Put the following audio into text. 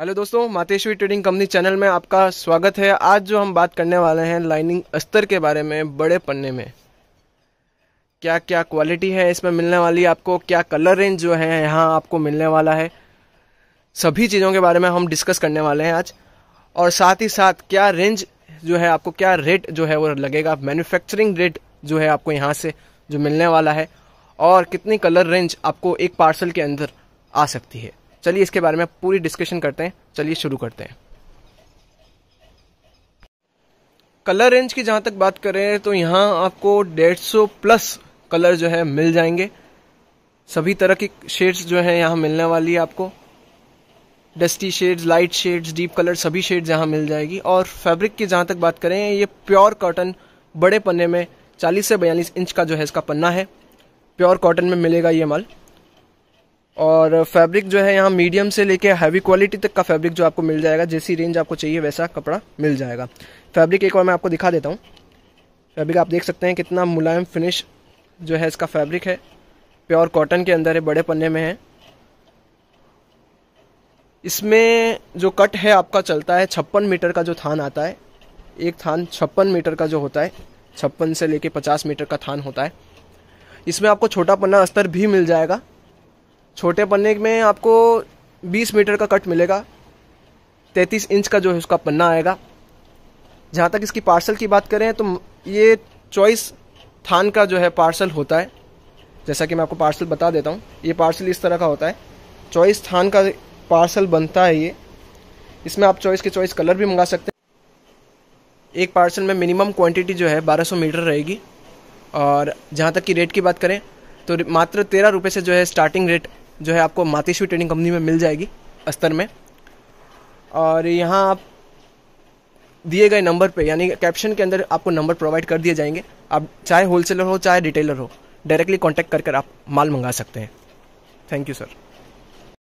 hello दोस्तों मातेश्वरी trading company channel में आपका स्वागत है आज जो हम बात करने वाले हैं लाइनिंग अस्तर के बारे में बड़े पन्ने में क्या क्या क्वालिटी है इसमें मिलने वाली आपको क्या कलर रेंज जो है यहाँ आपको मिलने वाला है सभी चीज़ों के बारे में हम डिस्कस करने वाले हैं आज और साथ ही साथ क्या रेंज जो है आपको क्या रेट जो है वो लगेगा मैन्युफैक्चरिंग रेट जो है आपको यहाँ से जो मिलने वाला है और कितनी कलर रेंज आपको एक पार्सल के अंदर आ सकती है चलिए इसके बारे में पूरी डिस्कशन करते हैं चलिए शुरू करते हैं कलर रेंज की जहां तक बात करें तो यहाँ आपको 150 प्लस कलर जो है मिल जाएंगे सभी तरह की शेड्स जो है यहाँ मिलने वाली है आपको dusty shades light shades deep colour सभी शेड्स यहां मिल जाएगी और फैब्रिक की जहां तक बात करें ये प्योर कॉटन बड़े पन्ने में 40 से 42 इंच का जो है इसका पन्ना है प्योर कॉटन में मिलेगा ये माल और फैब्रिक जो है यहाँ मीडियम से लेके हैवी क्वालिटी तक का फैब्रिक जो आपको मिल जाएगा जैसी रेंज आपको चाहिए वैसा कपड़ा मिल जाएगा फैब्रिक एक बार मैं आपको दिखा देता हूँ फैब्रिक आप देख सकते हैं कितना मुलायम फिनिश जो है इसका फैब्रिक है प्योर कॉटन के अंदर है बड़े पन्ने में है इसमें जो कट है आपका चलता है छप्पन मीटर का जो थान आता है एक थान छप्पन मीटर का जो होता है छप्पन से लेके पचास मीटर का थान होता है इसमें आपको छोटा पन्ना अस्तर भी मिल जाएगा छोटे पन्ने में आपको 20 मीटर का कट मिलेगा 33 इंच का जो है उसका पन्ना आएगा जहाँ तक इसकी पार्सल की बात करें तो ये चॉइस थान का जो है पार्सल होता है जैसा कि मैं आपको पार्सल बता देता हूँ ये पार्सल इस तरह का होता है चॉइस थान का पार्सल बनता है ये इसमें आप चॉइस के चॉइस कलर भी मंगा सकते हैं एक पार्सल में मिनिमम क्वांटिटी जो है 1200 मीटर रहेगी और जहाँ तक कि रेट की बात करें तो मात्र तेरह रुपये से जो है स्टार्टिंग रेट जो है आपको मातेश्वरी ट्रेडिंग कंपनी में मिल जाएगी अस्तर में और यहाँ आप दिए गए नंबर पे यानी कैप्शन के अंदर आपको नंबर प्रोवाइड कर दिए जाएंगे आप चाहे होलसेलर हो चाहे रिटेलर हो डायरेक्टली कॉन्टैक्ट कर आप माल मंगा सकते हैं थैंक यू सर